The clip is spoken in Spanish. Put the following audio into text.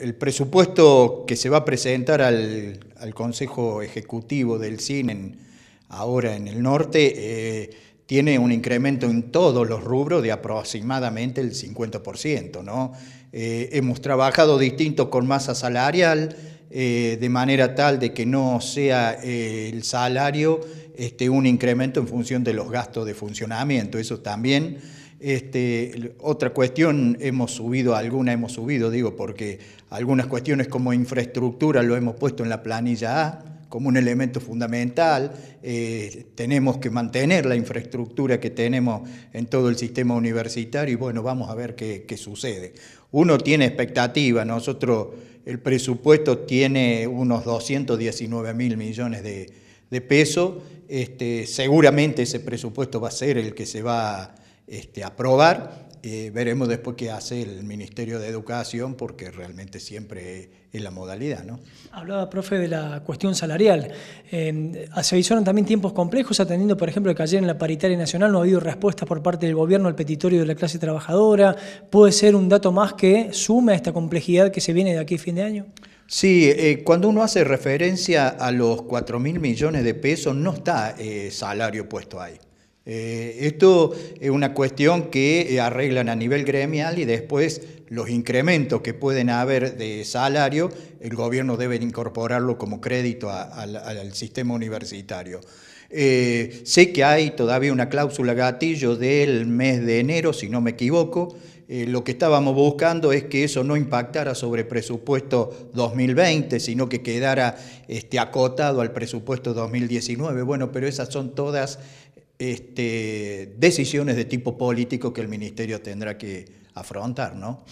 El presupuesto que se va a presentar al, Consejo Ejecutivo del CIN ahora en el norte eh, tiene un incremento en todos los rubros de aproximadamente el 50%. ¿no? Eh, hemos trabajado distinto con masa salarial, eh, de manera tal de que no sea el salario este, un incremento en función de los gastos de funcionamiento. Eso también este, otra cuestión, hemos subido, alguna hemos subido, digo, porque algunas cuestiones como infraestructura lo hemos puesto en la planilla A como un elemento fundamental, eh, tenemos que mantener la infraestructura que tenemos en todo el sistema universitario y bueno, vamos a ver qué, sucede. Uno tiene expectativa, nosotros el presupuesto tiene unos 219 mil millones de, pesos, este, seguramente ese presupuesto va a ser el que se va a este, aprobar. Eh, veremos después qué hace el Ministerio de Educación, porque realmente siempre es la modalidad. ¿no? Hablaba, profe, de la cuestión salarial. se avisaron también tiempos complejos, atendiendo, por ejemplo, que ayer en la paritaria nacional no ha habido respuestas por parte del gobierno al petitorio de la clase trabajadora. ¿Puede ser un dato más que suma esta complejidad que se viene de aquí a fin de año? Sí, eh, cuando uno hace referencia a los 4 mil millones de pesos, no está eh, salario puesto ahí. Eh, esto es una cuestión que eh, arreglan a nivel gremial y después los incrementos que pueden haber de salario, el gobierno debe incorporarlo como crédito al sistema universitario. Eh, sé que hay todavía una cláusula gatillo del mes de enero, si no me equivoco. lo que estábamos buscando es que eso no impactara sobre presupuesto 2020, sino que quedara este, acotado al presupuesto 2019. Bueno, pero esas son todas este, decisiones de tipo político que el ministerio tendrá que afrontar, ¿no?